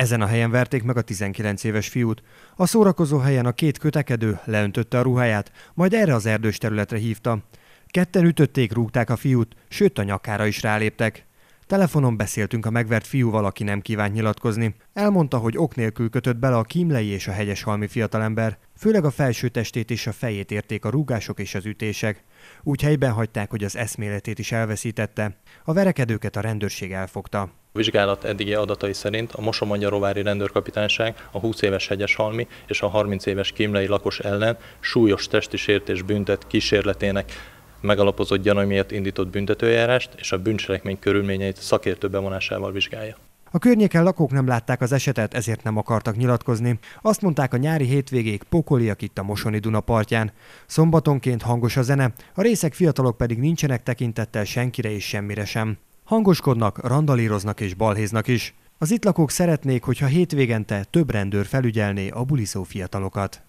Ezen a helyen verték meg a 19 éves fiút. A szórakozó helyen a két kötekedő leöntötte a ruháját, majd erre az erdős területre hívta. Ketten ütötték, rúgták a fiút, sőt a nyakára is ráléptek. Telefonon beszéltünk a megvert fiúval, aki nem kívánt nyilatkozni. Elmondta, hogy ok nélkül kötött bele a kímlei és a halmi fiatalember. Főleg a felső testét és a fejét érték a rúgások és az ütések. Úgy helyben hagyták, hogy az eszméletét is elveszítette. A verekedőket a rendőrség elfogta. A vizsgálat eddigi adatai szerint a Mosomagyaróvári rendőrkapitányság a 20 éves Hegyeshalmi és a 30 éves Kimlei lakos ellen súlyos testi sértés büntet kísérletének megalapozott gyanú miatt indított büntetőjárást és a bűncselekmény körülményeit szakértő bevonásával vizsgálja. A környéken lakók nem látták az esetet, ezért nem akartak nyilatkozni. Azt mondták a nyári hétvégék pokoliak itt a Mosoni Duna partján. Szombatonként hangos a zene, a részek fiatalok pedig nincsenek tekintettel senkire és semmire sem. Hangoskodnak, randalíroznak és balhéznak is. Az itt lakók szeretnék, hogyha hétvégente több rendőr felügyelné a buliszó fiatalokat.